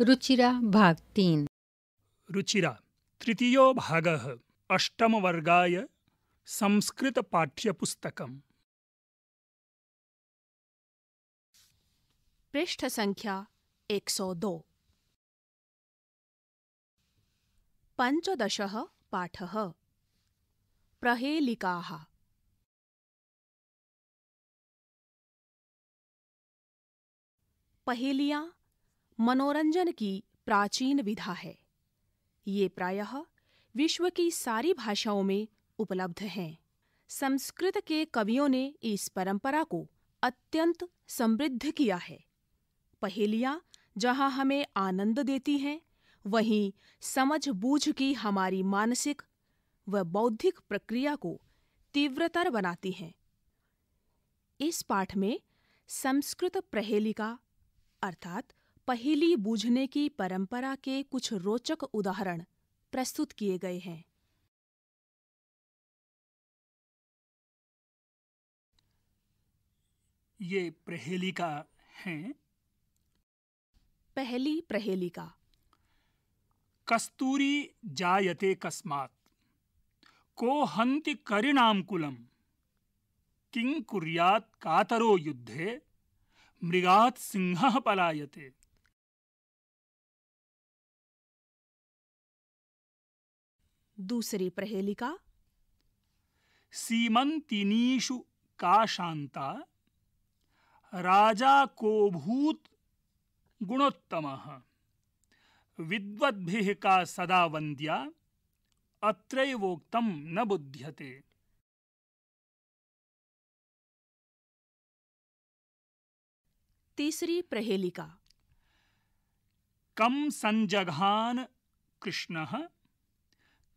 रुचिरा भाग तीन रुचिरा तृतीयो भागः अष्टमवर्गाय संस्कृतपाठ्यपुस्तकम् पृष्ठ संख्या 102 पञ्चदशः पाठः प्रहेलिकाः पहेलियां मनोरंजन की प्राचीन विधा है ये प्रायः विश्व की सारी भाषाओं में उपलब्ध हैं संस्कृत के कवियों ने इस परंपरा को अत्यंत समृद्ध किया है पहेलियाँ जहाँ हमें आनंद देती हैं वहीं समझ बूझ की हमारी मानसिक व बौद्धिक प्रक्रिया को तीव्रतर बनाती हैं इस पाठ में संस्कृत प्रहेलिका अर्थात पहेली बूझने की परंपरा के कुछ रोचक उदाहरण प्रस्तुत किए गए हैं ये प्रहेली का है पहली प्रहेली का कस्तूरी जायते कस्मात को करिणाम कुलम किंग कुर्यात कातरो युद्धे मृगात सिंह पलायते दूसरी प्रहेलिका सीमंतिनीषु का शांता राजा को भूत गुणोत्तम विद्वद्भि का सदा वंद्या अत्रोक्तम न बुध्यते तीसरी प्रहेलिका कम संजघान कृष्ण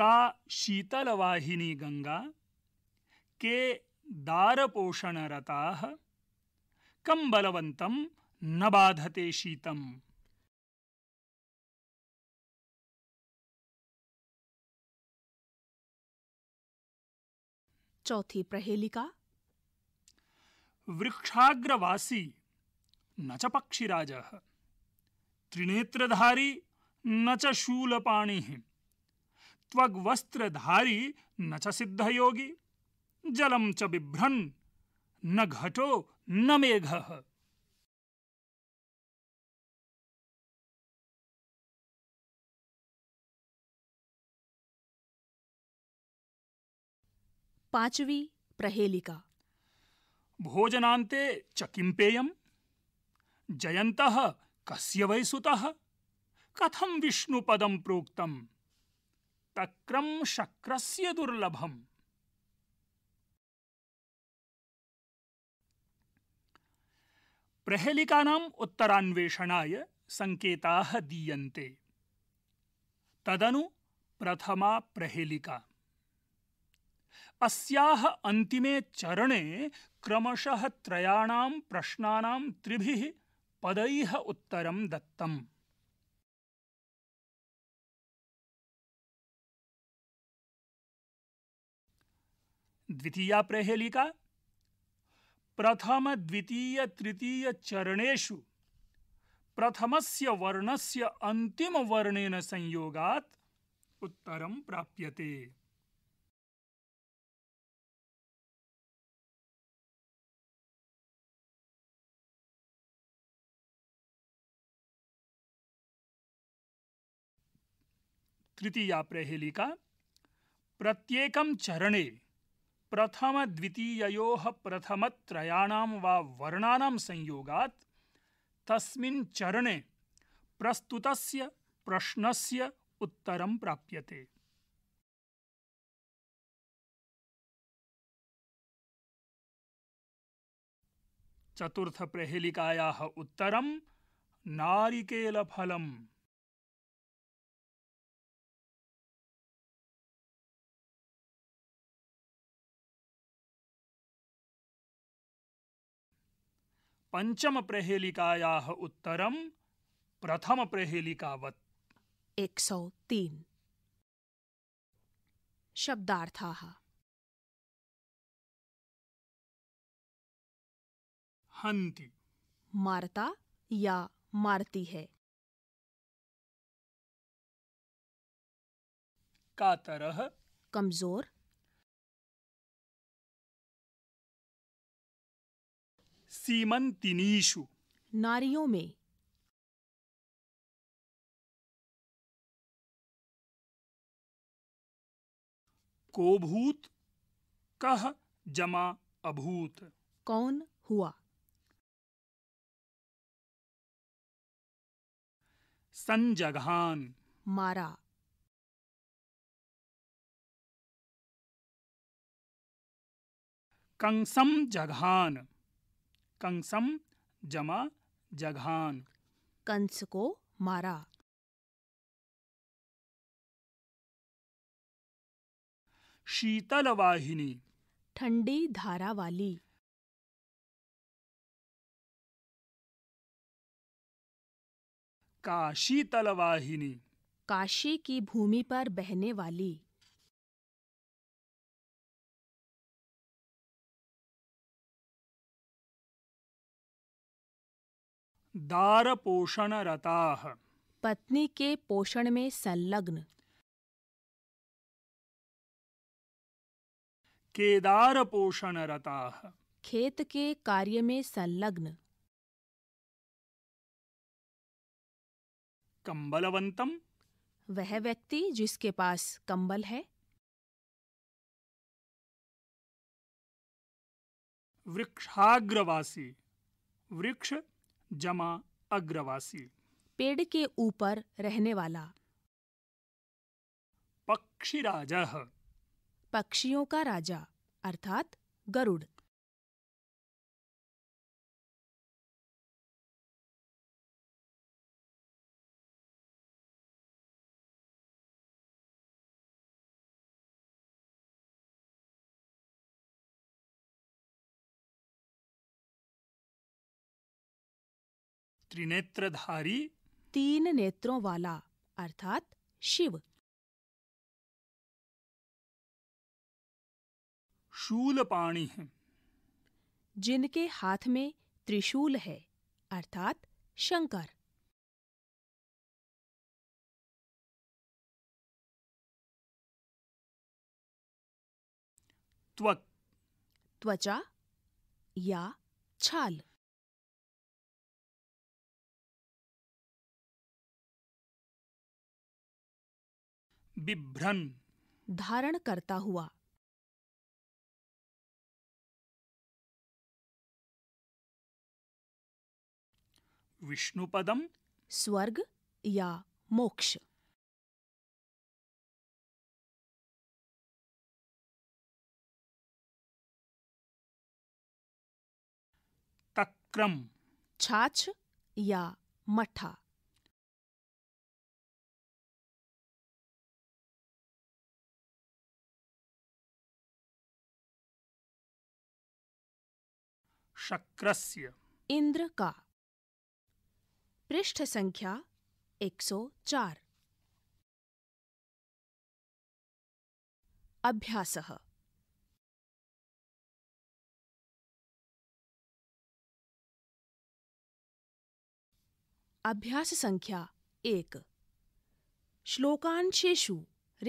का शीतलवाहिनी गंगा के दारपोषणरता कम बलवंत न बाधते शीतम चौथी प्रहेलिका वृक्षाग्रवासी न च पक्षिराज त्रिनेत्रधारी न च शूलपाणी त्वग्वस्त्रधारी न च सिद्ध योगी जलम च बिभ्रन् न घटो न मेघः पांचवी प्रहेलिका भोजनांते च किं पेयम् जयन्तः कस्य वै सुतः कथं विष्णुपदं प्रोक्तम् तक्रम शक्रस्य दुर्लभम प्रहेलिकानाम् उत्तरान्वेषणाय सङ्केताः दीयन्ते तदनु प्रथमा प्रहेलिका अस्याः अन्तिमे चरणे क्रमशः त्रयाणां प्रश्नानां त्रिभिः पदैः उत्तरं दत्तम् द्वितीया प्रहेलिका प्रथम द्वितीय तृतीय चरणेषु प्रथमस्य वर्णस्य अंतिम वर्णेन संयोगात् उत्तरं प्राप्यते तृतीया प्रहेलिका प्रत्येक चरणे प्रथम प्रथमद्वितीययोः प्रथम वा वर्णानां प्रस्तुत प्रश्न से उत्तर प्राप्य से प्राप्यते प्रहेलिकाया उत्तर नारिकेलफलम् पंचम पञ्चमप्रहेलिकायाः उत्तरं प्रथमप्रहेलिकावत् एक सौ तीन शब्दार्थाः हन्ति मारता या मारती है कातरह कमजोर सीमंतिनीषु नारियों में कोभूत कह जमा अभूत कौन हुआ संजघान मारा कंसम जघान कंसम जमा जघान कंस को मारा शीतल वाहिनी ठंडी धारा वाली काशी तलवाहिनी काशी की भूमि पर बहने वाली दार पोषण रता पत्नी के पोषण में संलग्न केदार पोषण रता खेत के कार्य में संलग्न कंबलवंतम वह व्यक्ति जिसके पास कंबल है वृक्षाग्रवासी वृक्ष जमा अग्रवासी पेड़ के ऊपर रहने वाला पक्षी राजा पक्षियों का राजा अर्थात गरुड़ त्रिनेत्रधारी तीन नेत्रों वाला अर्थात शिव शूलपाणी है जिनके हाथ में त्रिशूल है अर्थात शंकर त्वक त्वचा या छाल बिभ्रन धारण करता हुआ विष्णुपदम स्वर्ग या मोक्ष तक्रम छाछ या मठा शक्रस्य इंद्र का पृष्ठ संख्या 104 अभ्यास अभ्यास संख्या एक श्लोकांशेषु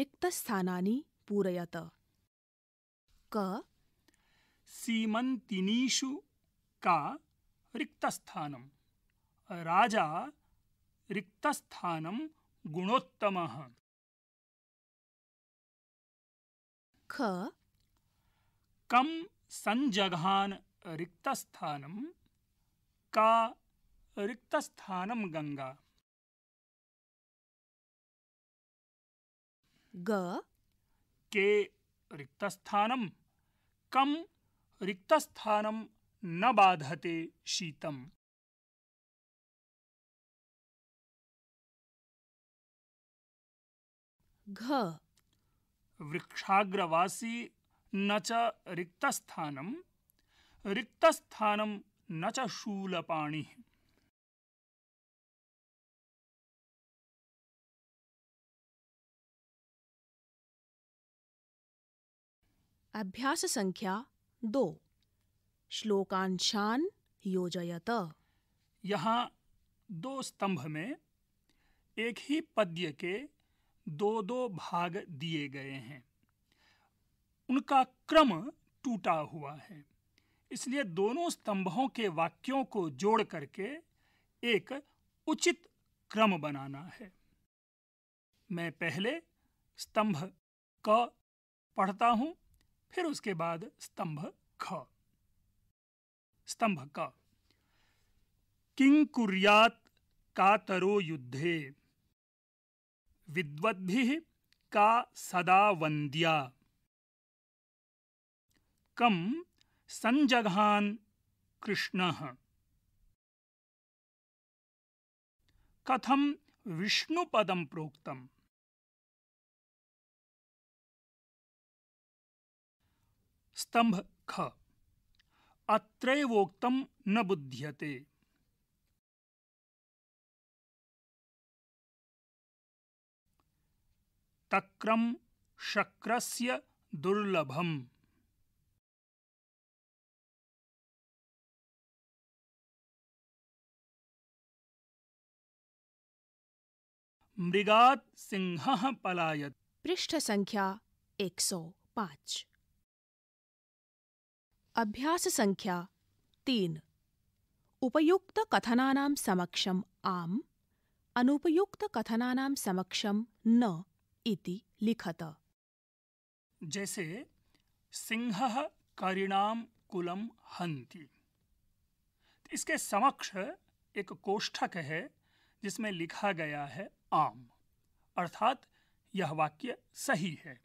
रिक्तस्थानानि पूरयत क सीमन्तिनीषु का रिक्त स्थानम राजा रिक्त गुणोत्तम ख कम संजघान रिक्त का रिक्त गंगा ग के रिक्त कम रिक्त न बाधते शीतम घ वृक्षाग्रवासी न च रिक्तस्थानम् रिक्तस्थानं न च शूलपाणिः अभ्यास संख्या दो श्लोकांशान योजयत यहाँ दो स्तंभ में एक ही पद्य के दो दो भाग दिए गए हैं उनका क्रम टूटा हुआ है इसलिए दोनों स्तंभों के वाक्यों को जोड़ करके एक उचित क्रम बनाना है मैं पहले स्तंभ क पढ़ता हूँ फिर उसके बाद स्तंभ ख स्तंभ क किंग कुर्यात कातरो युद्धे विद्वद्भि का सदा वंद्या कम संजघान कृष्ण कथम विष्णुपदं प्रोक्तम स्तंभ ख अत्रोक्तम न बुध्यते तक्रम शक्रस्य दुर्लभम मृगात् सिंह पलायत पृष्ठ संख्या 105 अभ्यास संख्या तीन उपयुक्त कथनानां समक्षम आम अनुपयुक्त कथना समक्षम न इति लिखत जैसे सिंह करिणाम कुलम हंति इसके समक्ष एक कोष्ठक है जिसमें लिखा गया है आम अर्थात यह वाक्य सही है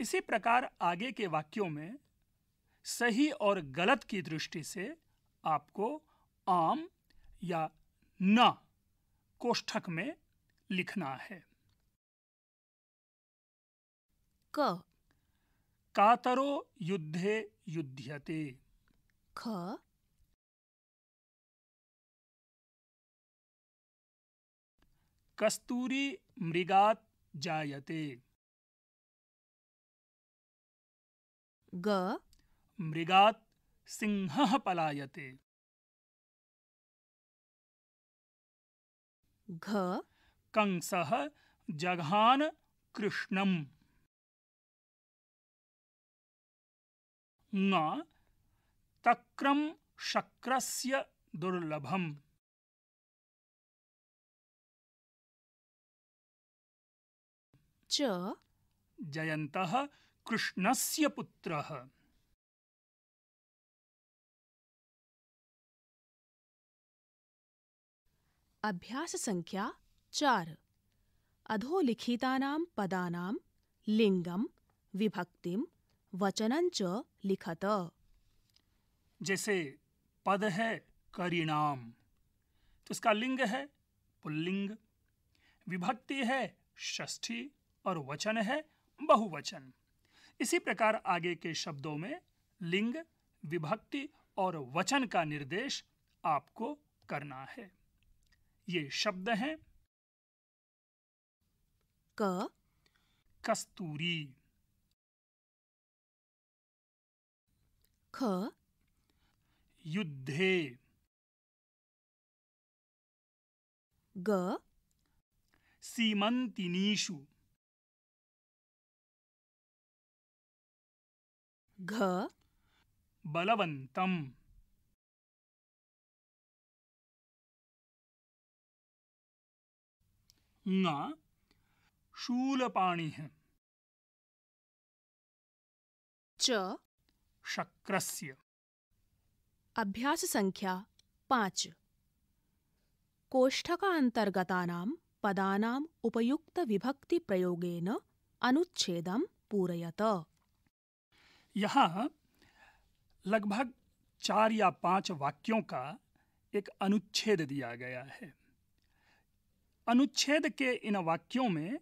इसी प्रकार आगे के वाक्यों में सही और गलत की दृष्टि से आपको आम या न कोष्ठक में लिखना है क कातरो युद्धे युद्धते ख कस्तूरी मृगात जायते ग मृगात् सिंहः पलायते घ कंस जघान कृष्णम् ङ तक्रं शक्रस्य दुर्लभम् च जयन्तः कृष्णस्य पुत्रः अभ्यास संख्या चार अधोलिखितानां पदानां लिङ्गं विभक्तिं वचन च लिखत जैसे पद है करिणाम तो इसका लिंग है पुल्लिंग विभक्ति है षष्ठी और वचन है बहुवचन इसी प्रकार आगे के शब्दों में लिंग विभक्ति और वचन का निर्देश आपको करना है ये शब्द हैं क कस्तूरी ख युद्धे ग सीमंतिनीषु घ बलवंतम ङ है च शक्रस्य अभ्यास संख्या पांच कोष्ठक अंतर्गता पदा उपयुक्त विभक्ति प्रयोगेन अनुच्छेद पूरयत यहाँ लगभग चार या पांच वाक्यों का एक अनुच्छेद दिया गया है अनुच्छेद के इन वाक्यों में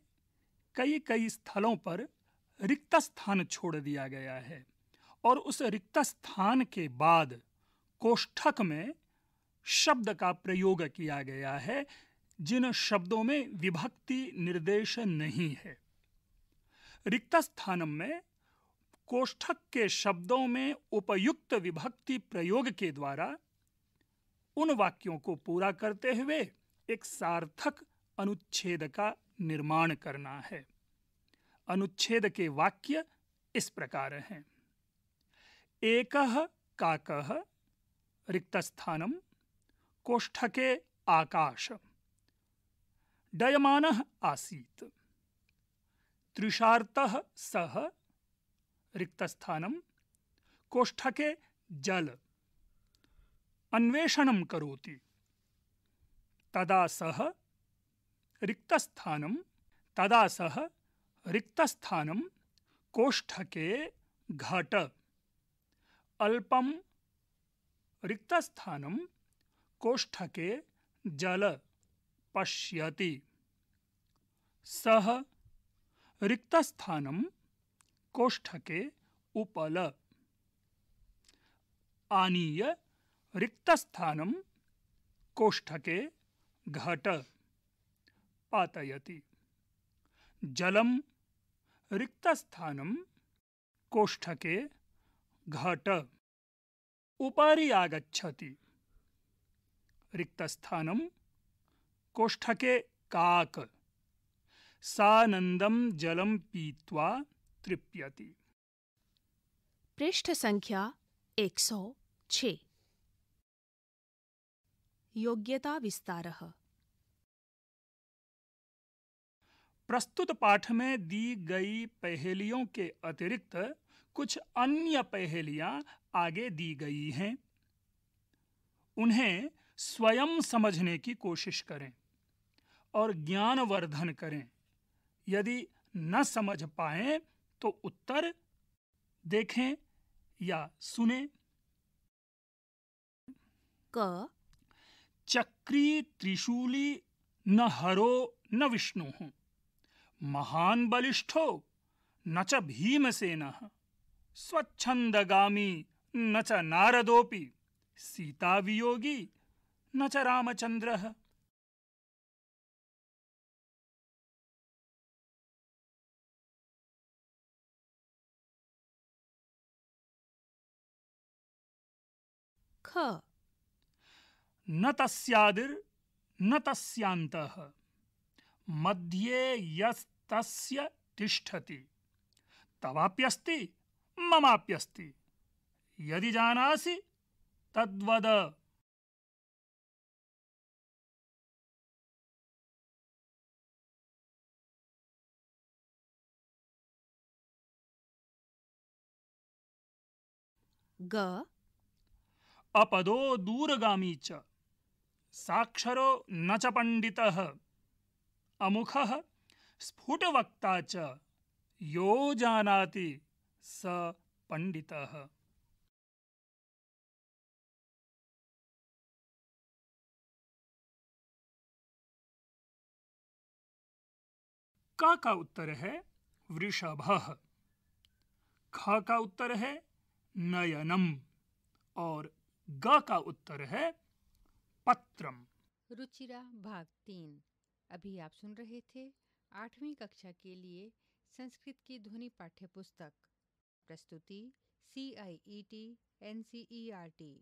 कई कई स्थलों पर रिक्त स्थान छोड़ दिया गया है और उस रिक्त स्थान के बाद कोष्ठक में शब्द का प्रयोग किया गया है जिन शब्दों में विभक्ति निर्देश नहीं है रिक्त स्थान में कोष्ठक के शब्दों में उपयुक्त विभक्ति प्रयोग के द्वारा उन वाक्यों को पूरा करते हुए एक सार्थक अनुच्छेद का निर्माण करना है अनुच्छेद के वाक्य इस प्रकार हैं एक काक रिक्तस्थानम कोष्ठके आकाश डयमान आसीत तृषार्त सह रिक्तस्थानम कोष्ठके जल अन्वेषण करोति तदा सह रिक्तस्थानं तदा सः रिक्तस्थानं कोष्ठके घट अल्पं रिक्तस्थानं कोष्ठके जल पश्यति सः रिक्तस्थानं कोष्ठके उपल आनीय रिक्तस्थानं कोष्ठके घट पातयति जलम रिक्तस्थानम कोष्ठके घट उपरि आगच्छति रिक्तस्थानम कोष्ठके काक सानंदम जलम पीत्वा तृप्यति पृष्ठ संख्या 106 योग्यता विस्तारः प्रस्तुत पाठ में दी गई पहेलियों के अतिरिक्त कुछ अन्य पहेलियां आगे दी गई हैं उन्हें स्वयं समझने की कोशिश करें और ज्ञानवर्धन करें यदि न समझ पाए तो उत्तर देखें या सुने क चक्री त्रिशूली न हरो न विष्णु हूं महान बलिष्ठो न च भीमसेन स्वच्छंदगामी न च नारदोपि सीता वियोगी न च रामचंद्र न तस्यादिर् न तस्यान्तः मध्ये यस्तस्य तिष्ठति तवाप्यस्ति ममाप्यस्ति यदि जानासि तद्वद ग अपदो दूरगामी च साक्षरो न च पंडितः अमुख स्फुटवक्ता चो जानाति स पंडित का का उत्तर है वृषभ ख का उत्तर है नयनम और ग का उत्तर है पत्रम रुचिरा भाग तीन अभी आप सुन रहे थे आठवीं कक्षा के लिए संस्कृत की ध्वनि पाठ्य पुस्तक प्रस्तुति C I E T N C E R T